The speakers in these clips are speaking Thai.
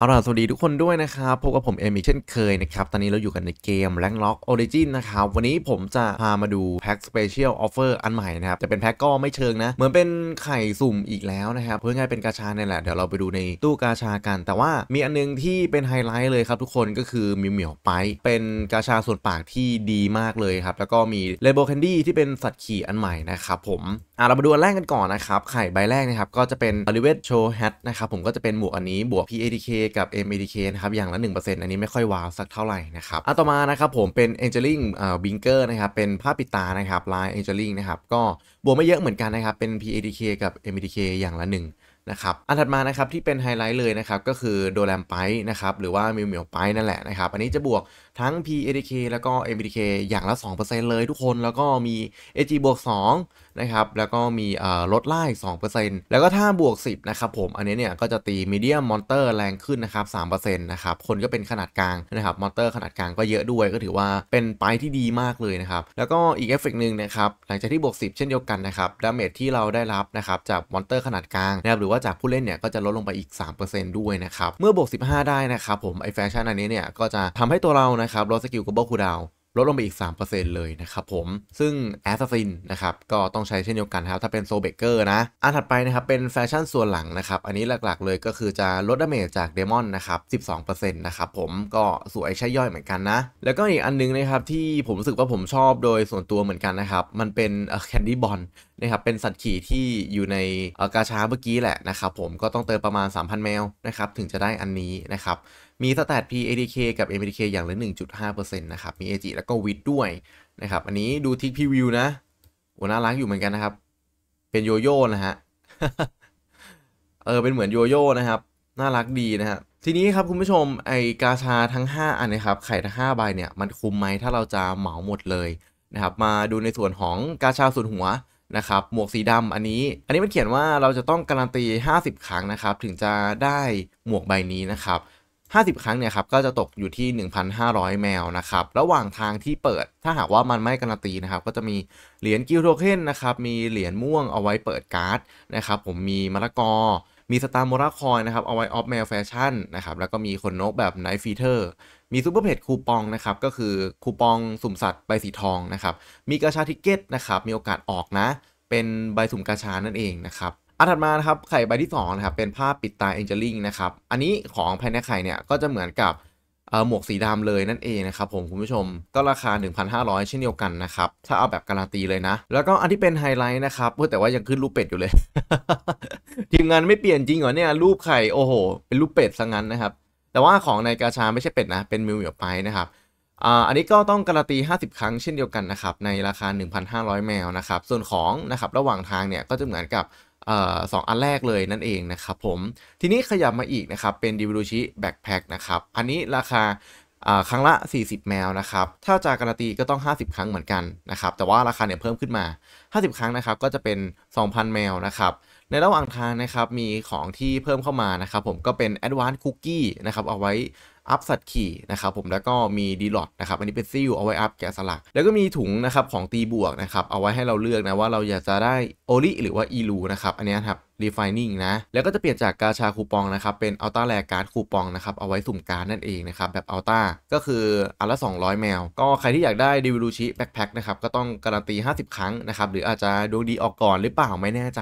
เอาล่ะสวัสดีทุกคนด้วยนะครับพบกับผมเอมอีกเช่นเคยนะครับ ตอนนี้เราอยู่กันในเกม r a n k ็อกอ Origin นะครับ วันนี้ผมจะพามาดูแพ็ก Special Offer อันใหม่นะครับจะเป็นแพ็กก็ไม่เชิงนะ เหมือนเป็นไข่สุ่มอีกแล้วนะครับเพื่อง่ายเป็นกาชาเนี่ยแหละเดี๋ยวเราไปดูในตู้กาชากัน แต่ว่ามีอันนึงที่เป็นไฮไลท์เลยครับทุกคนก็คือมิวเหมียวไปเป็นกาชาส่วนปากที่ดีมากเลยครับแล้วก็มีล a บ e แคนดี้ที่เป็นสัตว์ขี่อันใหม่นะครับผม่เรามาดูอันแรกกันก่อนนะครับ ไข่ใบแรกนะครับ ก็จะเป็นอลิเวตโชฮั h นะครับ ผมก็จะเป็นหมวกอันนี้บวก PADK กับ MADK นะครับอย่างละ 1%อันนี้ไม่ค่อยว้าวสักเท่าไหร่นะครับอ่ะต่อมานะครับ ผมเป็น Angeling เอ่องเกอร์นะครับ เป็นผ้าปิดตานะครับลาย Angeling นะครับ ก็บวกไม่เยอะเหมือนกันนะครับ เป็น PADK กับ MADK อย่างละ1นะครับอันถัดมานะครับที่เป็นไฮไลท์เลยนะครับ ก็คือโดแลมไปนะครับ หรือว่ามิวเมียวไปนั่นแหละนะครับ อันนี้จะบวกทั้ง PADK แล้วก็ MDK อย่างละ 2%เลยทุกคนแล้วก็มี AG บวก2นะครับ แล้วก็มีลดล่าอีก2%แล้วก็ถ้าบวก 10นะครับผมอันนี้เนี่ยก็จะตีมีเดียมมอนเตอร์แรงขึ้นนะครับ3%นะครับคนก็เป็นขนาดกลางนะครับมอนเตอร์ขนาดกลางก็เยอะด้วยก็ถือว่าเป็นไปที่ดีมากเลยนะครับ แล้วก็อีกเอฟเฟกต์หนึ่งนะครับหลังจากที่บวก 10 เช่นเดียวกันนะครับดาเมจที่เราได้รับนะครับ จากมอนเตอร์ขนาดกลางนะครับหรือว่าจากผู้เล่นเนี่ยก็จะลดลงไปอีก 3%ด้วยนะครับเมื่อบวก 15 ได้นะครับผมไอแฟชั่นอันนี้เนี่ยก็จะทำให้ตัวเรานะครับลดสกิลกับเบิลคูดาวลดลงไปอีก 3%เลยนะครับผม ซึ่ง Assassin นะครับก็ต้องใช้เช่นเดียวกันครับ ถ้าเป็นโซเบเกอร์นะอันถัดไปนะครับเป็นแฟชั่นส่วนหลังนะครับ อันนี้หลักๆ เลยก็คือจะลดดาเมจจากเดมอนนะครับ 12%นะครับผมก็สวยใช้ย่อยเหมือนกันนะ แล้วก็อีกอันนึงนะครับที่ผมรู้สึกว่าผมชอบโดยส่วนตัวเหมือนกันนะครับ มันเป็นแคนดี้บอลนะครับ เป็นสัตว์ขี่ที่อยู่ในกาชาเมื่อกี้แหละนะครับผม ก็ต้องเติมประมาณ 3,000แมวนะครับ ถึงจะได้อันนี้นะครับมีสแตท P ADK กับ m d k อย่างละ1.5%นะครับ มี AG แล้วก็วิดด้วยนะครับ อันนี้ดูทิกพรีวิวนะโอ้น่ารักอยู่เหมือนกันนะครับ เป็นโยโย่นะฮะ เออ เป็นเหมือนโยโย่นะครับ น่ารักดีนะฮะ ทีนี้ครับคุณผู้ชมไอกาชาทั้ง5อันนะครับ ไข่ทั้ง 5ใบเนี่ยมันคุ้มไหมถ้าเราจะเหมาหมดเลยนะครับ มาดูในส่วนของกาชาส่วนหัวนะครับ หมวกสีดำอันนี้ อันนี้มันเขียนว่าเราจะต้องการันตี50ครั้งนะครับ ถึงจะได้หมวกใบนี้นะครับ50 ครั้งเนี่ยครับก็จะตกอยู่ที่ 1,500แมวนะครับ ระหว่างทางที่เปิดถ้าหากว่ามันไม่การันตีนะครับ ก็จะมีเหรียญกิลโทเคนนะครับ มีเหรียญม่วงเอาไว้เปิดการ์ด นะครับ ผมมีมะละกอมีสตาร์มอร์คอยนะครับ เอาไว้ออฟแมวแฟชั่นนะครับ แล้วก็มีขนนกแบบไนฟีเทอร์มีซูเปอร์เพจคูปองนะครับ ก็คือคูปองสุ่มสัตว์ใบสีทองนะครับ มีกระชาทิเก็ตนะครับ มีโอกาสออกนะ เป็นใบสุ่มกระชานั่นเองนะครับอันถัดมานะครับ ไข่ใบที่ 2 นะครับ เป็นภาพปิดตาเอ็นจจลิงนะครับ อันนี้ของภายในไข่เนี่ย ก็จะเหมือนกับหมวกสีดำเลย นั่นเองนะครับ ผมคุณผู้ชม ก็ราคา 1,500 เช่นเดียวกันนะครับ ถ้าเอาแบบการันตีเลยนะ แล้วก็อันที่เป็นไฮไลท์นะครับ เพื่อแต่ว่ายังขึ้นรูปเป็ดอยู่เลยทีมงานไม่เปลี่ยนจริงเหรอเนี่ย รูปไข่ โอ้โห เป็นรูปเป็ดซะงั้นนะครับแต่ว่าของในกาชาไม่ใช่เป็ดนะเป็นมิวเหมียวไปนะครับอันนี้ก็ต้องการันตี 50 ครั้งเช่นเดียวกันนะครับในราคา 1,500แมวนะครับส่วนของนะครับระหว่างทางเนี่ยก็จะเหมือนกับสองอันแรกเลยนั่นเองนะครับผม ทีนี้ขยับมาอีกนะครับ เป็นดิวิลูชิแบ็คแพคนะครับ อันนี้ราคาครั้งละ 40 แมวนะครับ ถ้าจะการันตีก็ต้อง 50 ครั้งเหมือนกันนะครับ แต่ว่าราคาเนี่ยเพิ่มขึ้นมา 50 ครั้งนะครับก็จะเป็น 2,000 แมวนะครับ ในระหว่างทางนะครับ มีของที่เพิ่มเข้ามานะครับ ผมก็เป็น Advanced Cookie นะครับ เอาไว้อัพสัตว์ขี่นะครับผมแล้วก็มีดีลอตนะครับ อันนี้เป็นซิลเอาไว้อัพแกะสลัก แล้วก็มีถุงนะครับของตีบวกนะครับเอาไว้ให้เราเลือกนะว่าเราอยากจะได้โอลิหรือว่าอีลูนะครับ อันนี้ครับรีไฟนิ่งนะ แล้วก็จะเปลี่ยนจากกาชาคูปองนะครับเป็นอัลต้าแลการ์ดคูปองนะครับเอาไว้สุ่มการนั่นเองนะครับแบบอัลต้าก็คืออันละ 200แมวก็ใครที่อยากได้ดีวิลูชิแบ็คแพ็คนะครับก็ต้องการันตี50 ครั้งนะครับหรืออาจจะดวงดีออกก่อนหรือเปล่าไม่แน่ใจ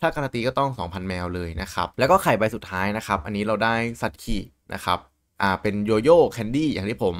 ถ้าการันตีก็ต้อง 2,000แมวเลยนะครับแล้วก็ไข่ใบสุดท้ายนะครับอันนี้เราได้สัตว์ขี่นะครับอ่าเป็นโยโย่แคนดี้อย่างที่ผม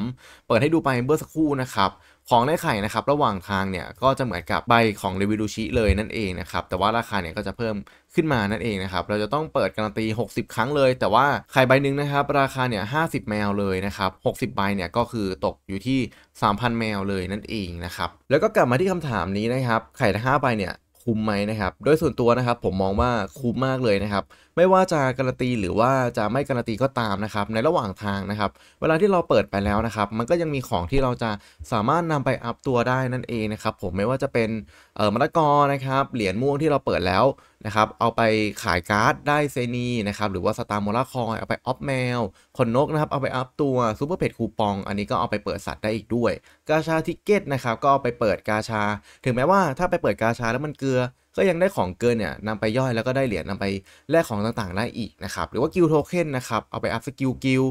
เปิดให้ดูไปเมื่อสักครู่นะครับของได้ไข่นะครับระหว่างทางเนี่ยก็จะเหมือนกับใบของเรวิลูชิเลยนั่นเองนะครับแต่ว่าราคาเนี่ยก็จะเพิ่มขึ้นมานั่นเองนะครับเราจะต้องเปิดการันตี 60 ครั้งเลย แต่ว่าไข่ใบหนึ่งนะครับราคาเนี่ยิบแมวเลยนะครับ60ใบเนี่ยก็คือตกอยู่ที่ 3,000 แมวเลยนั่นเองนะครับแล้วก็กลับมาที่คำถามนี้นะครับไข่ทั้าใบเนี่ยคุ้มไหมนะครับโดยส่วนตัวนะครับผมมองว่าคุ้มมากเลยนะครับไม่ว่าจะการันตีหรือว่าจะไม่การันตีก็ตามนะครับในระหว่างทางนะครับ เวลาที่เราเปิดไปแล้วนะครับมันก็ยังมีของที่เราจะสามารถนำไปอัพตัวได้นั่นเองนะครับผมไม่ว่าจะเป็นเออมะละกอนะครับเหรียญม่วงที่เราเปิดแล้วนะครับเอาไปขายการ์ดได้เซนีนะครับหรือว่าสตาร์โมลลาคอยเอาไปออฟแมวขนนกนะครับ เอาไปอัพตัวซูเปอร์เพจคูปองอันนี้ก็เอาไปเปิดสัตว์ได้อีกด้วย กาชาทิเก็ตนะครับก็เอาไปเปิดกาชา ถึงแม้ว่าถ้าไปเปิดกาชาแล้วมันเกลือก็ยังได้ของเกินเนี่ยนำไปย่อยแล้วก็ได้เหรียญนำไปแลกของต่างๆ ได้อีกนะครับ หรือว่ากิลโทเค็นนะครับ เอาไปอัพสกิลกิล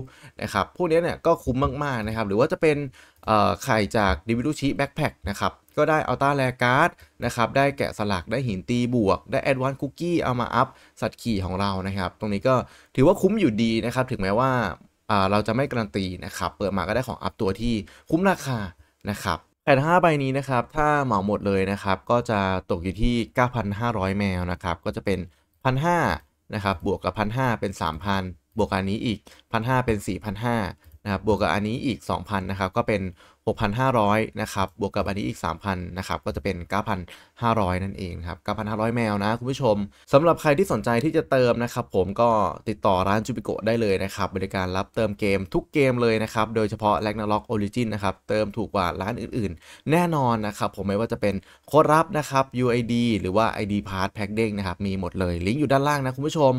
นะครับพวกนี้เนี่ยก็คุ้มมากๆนะครับ หรือว่าจะเป็นไข่จากดิวิลูชิแบ็คแพคนะครับ ก็ได้อัลต้าแลการ์ดนะครับ ได้แกะสลักได้หินตีบวก ได้แอดวานคุกกี้เอามาอัพสัตว์ขี่ของเรานะครับ ตรงนี้ก็ถือว่าคุ้มอยู่ดีนะครับ ถึงแม้ว่าเราจะไม่การันตีนะครับ เปิดมาก็ได้ของอัพตัวที่คุ้มราคานะครับแผ่ห้าใบนี้นะครับ ถ้าเหมาหมดเลยนะครับ ก็จะตกอยู่ที่ 9,500 แมวนะครับ ก็จะเป็น 1,500 นะครับ บวกกับ 1,500 เป็น 3,000 บวกอันนี้อีก 1,500 เป็น 4,500นะครับบวกกับอันนี้อีก 2,000นะครับก็เป็น 6,500นะครับบวกกับอันนี้อีก 3,000นะครับก็จะเป็น 9,500 นั่นเองครับ9,500 แมวนะคุณผู้ชมสำหรับใครที่สนใจที่จะเติมนะครับผมก็ติดต่อร้านจูบิโกได้เลยนะครับบริการรับเติมเกมทุกเกมเลยนะครับ โดยเฉพาะ r a g n a r o k Origin นะครับ เติมถูกกว่าร้านอื่นๆ แน่นอนนะครับ ผมไม่ว่าจะเป็นโค้ดรับนะครับ UID หรือว่า ID Pass แพ็กเด้งนะครับมีหมดเลยลิงก์อยู่ด้านล่างนะคุณผู้ชม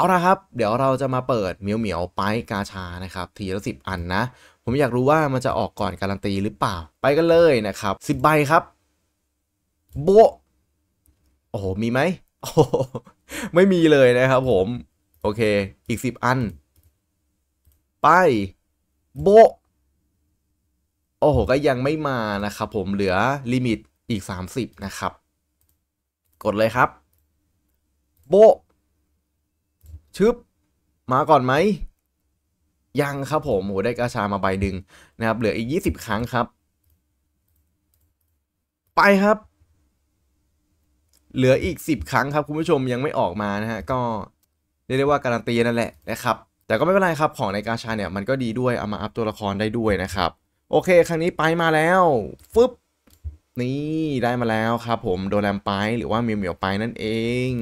เอาละครับ เดี๋ยวเราจะมาเปิดเหมียวเหมียวไปกาชานะครับ ทีละสิบอันนะผมอยากรู้ว่ามันจะออกก่อนการันตีหรือเปล่าไปกันเลยนะครับสิบใบครับ โบ โอ้โหมีไหมโอ้ไม่มีเลยนะครับผมโอเคอีกสิบอัน ไป โบ โอ้โหก็ยังไม่มานะครับผมเหลือลิมิตอีก30นะครับ กดเลยครับ โบชึบมาก่อนไหม ยังครับผมโหได้กระชามาใบหนึ่งนะครับ เหลืออีก20ครั้งครับ ไปครับ เหลืออีก 10 ครั้งครับคุณผู้ชมยังไม่ออกมานะฮะก็เรียกได้ว่าการันตีนั่นแหละนะครับ แต่ก็ไม่เป็นไรครับของในกาชาเนี่ยมันก็ดีด้วยเอามาอัพตัวละครได้ด้วยนะครับ โอเคครั้งนี้ไปมาแล้ว ฟึบ นี่ได้มาแล้วครับผมโดแรมไปหรือว่าเมียวเมียวไปนั่นเอง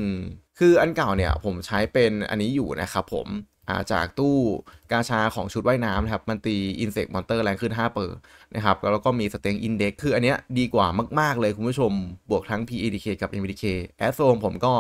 คืออันเก่าเนี่ยผมใช้เป็นอันนี้อยู่นะครับผมาจากตู้กาชาของชุดว่ายน้ำนะครับ มันตีอินเสกมอนเตอร์แรงขึ้น5 เปอร์นะครับ แล้วก็มีสเต็งอินเด็กคืออันเนี้ยดีกว่ามากๆ เลยคุณผู้ชมบวกทั้ง PEDK กับ MDK แอสโซมผมก็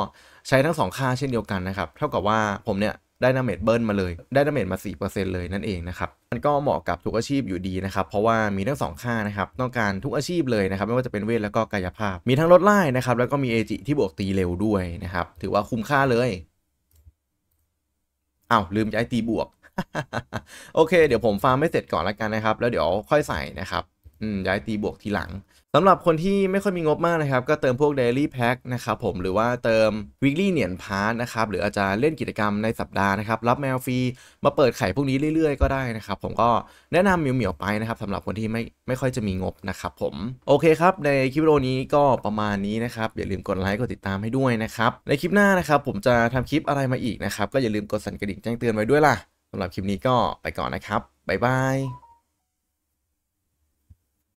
ใช้ทั้ง 2 ค่าเช่นเดียวกันนะครับ เท่ากับว่าผมเนี่ยได้นาเมจเบิร์นมาเลย ได้นาเมจมา4%เลย นั่นเองนะครับ มันก็เหมาะกับทุกอาชีพอยู่ดีนะครับ เพราะว่ามีทั้ง 2 ค่านะครับ ต้องการทุกอาชีพเลยนะครับ ไม่ว่าจะเป็นเวทแล้วก็กายภาพ มีทั้งลดไล่นะครับ แล้วก็มีเอจิที่บวกตีเร็วด้วยนะครับ ถือว่าคุ้มค่าเลย เอ้าวลืมใจตีบวก โอเคเดี๋ยวผมฟาร์มไม่เสร็จก่อนละกันนะครับ แล้วเดี๋ยวค่อยใส่นะครับอืมย้ายตีบวกทีหลังสำหรับคนที่ไม่ค่อยมีงบมากนะครับก็เติมพวก Daily Pack นะครับผมหรือว่าเติม Weekly เหนียนพาร์ทนะครับหรืออาจจะเล่นกิจกรรมในสัปดาห์นะครับรับแมวฟรีมาเปิดไข่พวกนี้เรื่อยๆ ก็ได้นะครับผมก็แนะนำเหมียวๆไปนะครับสำหรับคนที่ไม่ไม่ค่อยจะมีงบนะครับผมโอเคครับในคลิปวิดีโอนี้ก็ประมาณนี้นะครับ อย่าลืมกดไลค์กดติดตามให้ด้วยนะครับในคลิปหน้านะครับ ผมจะทำคลิปอะไรมาอีกนะครับก็อย่าลืมกดสั่นกระดิ่งแจ้งเตือนไว้ด้วยล่ะสำหรับคลิปนี้ก็ไปก่อนนะครับบ๊ายบาย